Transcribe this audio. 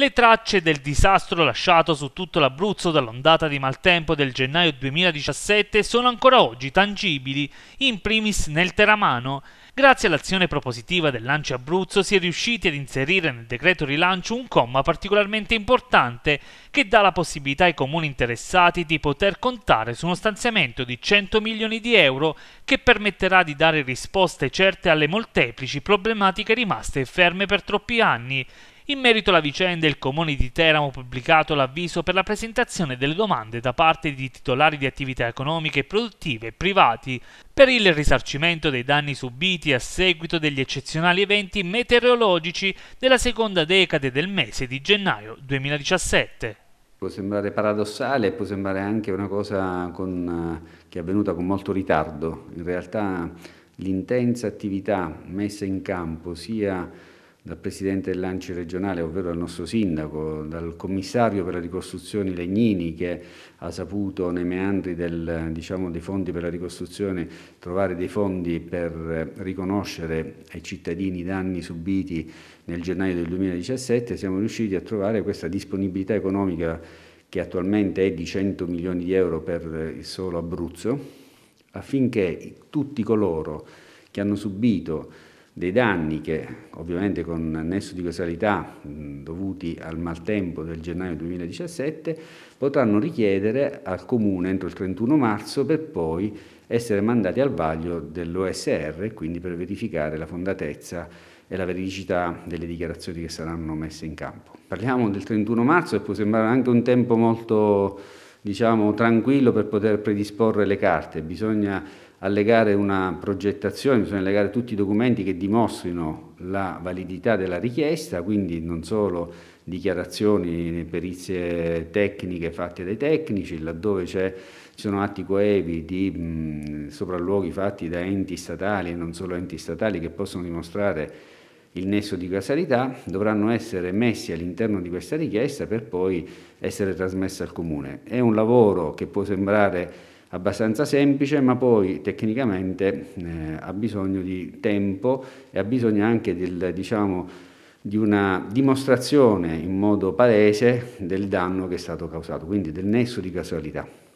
le tracce del disastro lasciato su tutto l'Abruzzo dall'ondata di maltempo del gennaio 2017 sono ancora oggi tangibili, in primis nel Teramano. Grazie all'azione propositiva del Lancio Abruzzo si è riusciti ad inserire nel decreto rilancio un comma particolarmente importante che dà la possibilità ai comuni interessati di poter contare su uno stanziamento di 100 milioni di euro che permetterà di dare risposte certe alle molteplici problematiche rimaste ferme per troppi anni in merito alla vicenda, il Comune di Teramo ha pubblicato l'avviso per la presentazione delle domande da parte di titolari di attività economiche e produttive privati per il risarcimento dei danni subiti a seguito degli eccezionali eventi meteorologici della seconda decade del mese di gennaio 2017. Può sembrare paradossale, può sembrare anche una cosa con, eh, che è avvenuta con molto ritardo. In realtà l'intensa attività messa in campo sia dal presidente dell'Anci regionale, ovvero dal nostro sindaco, dal commissario per la ricostruzione Legnini che ha saputo nei meandri del, diciamo, dei fondi per la ricostruzione trovare dei fondi per riconoscere ai cittadini i danni subiti nel gennaio del 2017, siamo riusciti a trovare questa disponibilità economica che attualmente è di 100 milioni di euro per il solo Abruzzo, affinché tutti coloro che hanno subito dei danni che ovviamente con nesso di causalità dovuti al maltempo del gennaio 2017 potranno richiedere al comune entro il 31 marzo per poi essere mandati al vaglio dell'OSR quindi per verificare la fondatezza e la veridicità delle dichiarazioni che saranno messe in campo. Parliamo del 31 marzo e può sembrare anche un tempo molto diciamo tranquillo per poter predisporre le carte, bisogna allegare una progettazione, bisogna allegare tutti i documenti che dimostrino la validità della richiesta, quindi non solo dichiarazioni, eh, perizie tecniche fatte dai tecnici, laddove ci sono atti coevi di mh, sopralluoghi fatti da enti statali e non solo enti statali che possono dimostrare il nesso di casalità, dovranno essere messi all'interno di questa richiesta per poi essere trasmessa al comune. È un lavoro che può sembrare abbastanza semplice, ma poi tecnicamente eh, ha bisogno di tempo e ha bisogno anche del, diciamo, di una dimostrazione in modo palese del danno che è stato causato, quindi del nesso di casualità.